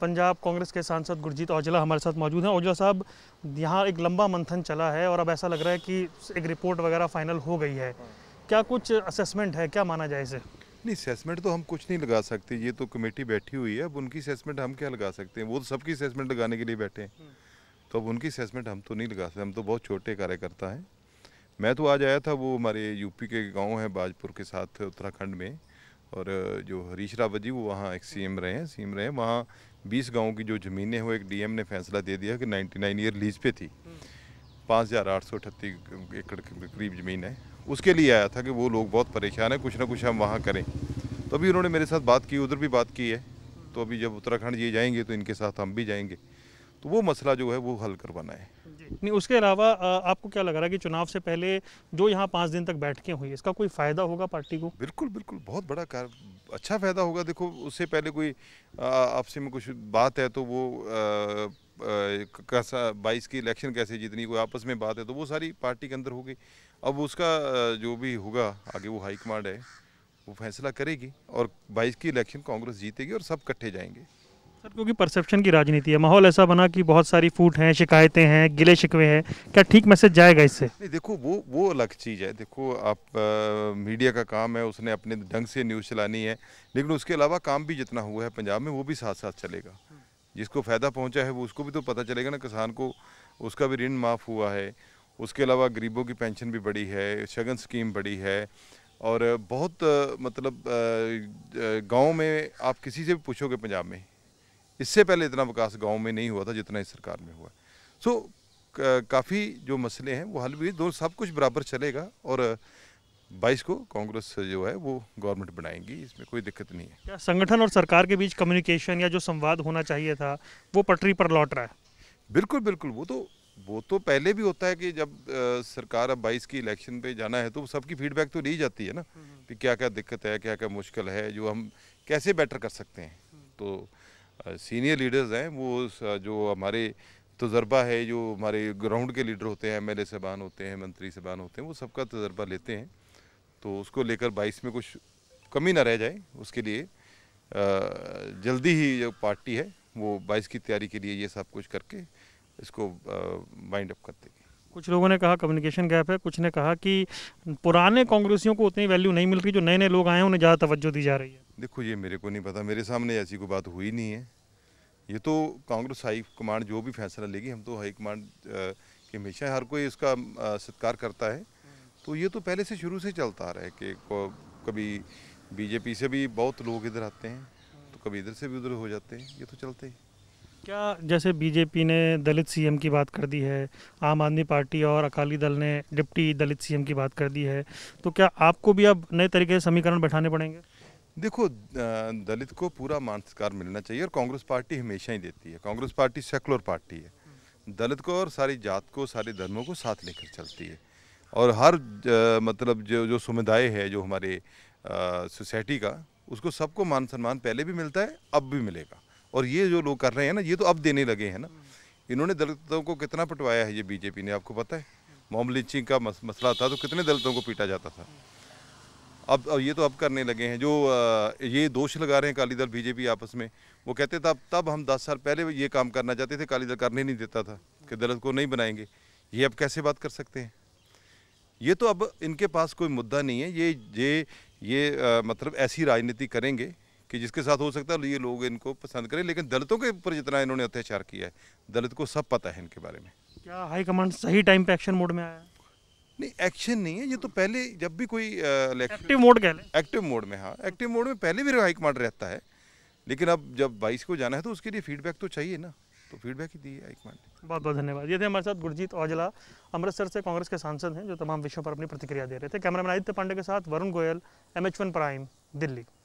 पंजाब कांग्रेस के सांसद गुरजीत औजला हमारे साथ मौजूद हैं औजला साहब यहाँ एक लंबा मंथन चला है और अब ऐसा लग रहा है कि एक रिपोर्ट वगैरह फाइनल हो गई है क्या कुछ असेसमेंट है क्या माना जाए इसे नहीं असेसमेंट तो हम कुछ नहीं लगा सकते ये तो कमेटी बैठी हुई है अब उनकी असेसमेंट हम क्या लगा सकते हैं वो तो सबकी असेसमेंट लगाने के लिए बैठे हैं तो अब उनकी असेसमेंट हम तो नहीं लगा सकते हम तो बहुत छोटे कार्यकर्ता हैं मैं तो आज आया था वो हमारे यूपी के गाँव हैं बाजपुर के साथ उत्तराखंड में और जो हरीश रावत जी वो वहाँ एक सीएम रहे हैं सीएम रहे हैं वहाँ बीस गाँव की जो ज़मीनें हैं वो एक डी ने फैसला दे दिया कि नाइन्टी नाइन ईयर लीज पे थी पाँच हज़ार आठ सौ अठत्ती एकड़ के करीब ज़मीन है उसके लिए आया था कि वो लोग बहुत परेशान हैं कुछ ना कुछ हम वहाँ करें तो अभी उन्होंने मेरे साथ बात की उधर भी बात की है तो अभी जब उत्तराखंड ये जाएंगे तो इनके साथ हम भी जाएंगे तो वो मसला जो है वो हल करवाना है नहीं उसके अलावा आपको क्या लग रहा है कि चुनाव से पहले जो यहाँ पाँच दिन तक बैठकें हुई इसका कोई फ़ायदा होगा पार्टी को बिल्कुल बिल्कुल बहुत बड़ा कार अच्छा फ़ायदा होगा देखो उससे पहले कोई आपसे में कुछ बात है तो वो कैसा बाईस की इलेक्शन कैसे जीतनी कोई आपस में बात है तो वो सारी पार्टी के अंदर होगी अब उसका जो भी होगा आगे वो हाईकमांड है वो फैसला करेगी और बाईस की इलेक्शन कांग्रेस जीतेगी और सब इकट्ठे जाएंगे सर क्योंकि परसेप्शन की राजनीति है माहौल ऐसा बना कि बहुत सारी फूट हैं शिकायतें हैं गिले शिकवे हैं क्या ठीक मैसेज जाएगा इससे नहीं देखो वो वो अलग चीज़ है देखो आप आ, मीडिया का काम है उसने अपने ढंग से न्यूज़ चलानी है लेकिन उसके अलावा काम भी जितना हुआ है पंजाब में वो भी साथ साथ चलेगा जिसको फ़ायदा पहुँचा है वो उसको भी तो पता चलेगा ना किसान को उसका भी ऋण माफ़ हुआ है उसके अलावा गरीबों की पेंशन भी बढ़ी है शगन स्कीम बढ़ी है और बहुत मतलब गांव में आप किसी से भी पूछोगे पंजाब में इससे पहले इतना विकास गाँव में नहीं हुआ था जितना इस सरकार में हुआ सो काफ़ी जो मसले हैं वो हल भी दो सब कुछ बराबर चलेगा और बाईस को कांग्रेस जो है वो गवर्नमेंट बनाएंगी इसमें कोई दिक्कत नहीं है क्या संगठन और सरकार के बीच कम्युनिकेशन या जो संवाद होना चाहिए था वो पटरी पर लौट रहा है बिल्कुल बिल्कुल वो तो वो तो पहले भी होता है कि जब आ, सरकार अब बाईस की इलेक्शन पे जाना है तो सबकी फीडबैक तो ली जाती है ना हम्म, हम्म। कि क्या क्या दिक्कत है क्या क्या मुश्किल है जो हम कैसे बेटर कर सकते हैं हम्म। तो सीनियर लीडर्स हैं वो जो हमारे तजर्बा है जो हमारे ग्राउंड के लीडर होते हैं एमएलए एल होते हैं मंत्री साहबान होते हैं वो सबका तजर्बा लेते हैं तो उसको लेकर बाईस में कुछ कमी ना रह जाए उसके लिए जल्दी ही जो पार्टी है वो बाईस की तैयारी के लिए ये सब कुछ करके इसको माइंड अप कर देगी कुछ लोगों ने कहा कम्युनिकेशन गैप है कुछ ने कहा कि पुराने कांग्रेसियों को उतनी वैल्यू नहीं मिल रही जो नए नए लोग आए हैं उन्हें ज़्यादा तवज्जो दी जा रही है देखो ये मेरे को नहीं पता मेरे सामने ऐसी कोई बात हुई नहीं है ये तो कांग्रेस हाई कमांड जो भी फैसला लेगी हम तो हाई कमांड के हमेशा हर कोई इसका सत्कार करता है तो ये तो पहले से शुरू से चलता आ रहा है कि कभी बीजेपी से भी बहुत लोग इधर आते हैं तो कभी इधर से भी उधर हो जाते हैं ये तो चलते ही क्या जैसे बीजेपी ने दलित सीएम की बात कर दी है आम आदमी पार्टी और अकाली दल ने डिप्टी दलित सीएम की बात कर दी है तो क्या आपको भी अब नए तरीके से समीकरण बैठाने पड़ेंगे देखो दलित को पूरा मान मिलना चाहिए और कांग्रेस पार्टी हमेशा ही देती है कांग्रेस पार्टी सेकुलर पार्टी है दलित को और सारी जात को सारे धर्मों को साथ लेकर चलती है और हर ज, मतलब जो जो समुदाय है जो हमारे सोसाइटी का उसको सबको मान सम्मान पहले भी मिलता है अब भी मिलेगा और ये जो लोग कर रहे हैं ना ये तो अब देने लगे हैं ना इन्होंने दलितों को कितना पटवाया है ये बीजेपी ने आपको पता है मॉम लिचिंग का मस, मसला था तो कितने दलितों को पीटा जाता था अब अब ये तो अब करने लगे हैं जो ये दोष लगा रहे हैं अकाली दल बीजेपी आपस में वो कहते थे तब तब हम दस साल पहले ये काम करना चाहते थे अकाली दल करने नहीं देता था कि दलित को नहीं बनाएंगे ये अब कैसे बात कर सकते हैं ये तो अब इनके पास कोई मुद्दा नहीं है ये ये ये आ, मतलब ऐसी राजनीति करेंगे कि जिसके साथ हो सकता है ये लोग इनको पसंद करें लेकिन दलितों के ऊपर जितना इन्होंने अत्याचार किया है दलित को सब पता है इनके बारे में क्या हाईकमांड सही टाइम पे एक्शन मोड में आया नहीं एक्शन नहीं है ये तो पहले जब भी कोई एक्टिव मोड कह लें एक्टिव मोड में हाँ एक्टिव मोड में पहले भी हाई कमांड रहता है लेकिन अब जब बाईस को जाना है तो उसके लिए फीडबैक तो चाहिए ना तो फीडबैक ही दिए हाई ने बहुत बहुत धन्यवाद ये थे हमारे साथ गुरजीत औजला अमृतसर से कांग्रेस के सांसद हैं जो तमाम विषयों पर अपनी प्रतिक्रिया दे रहे थे कैमरामैन आदित्य पांडे के साथ वरुण गोयल एम प्राइम दिल्ली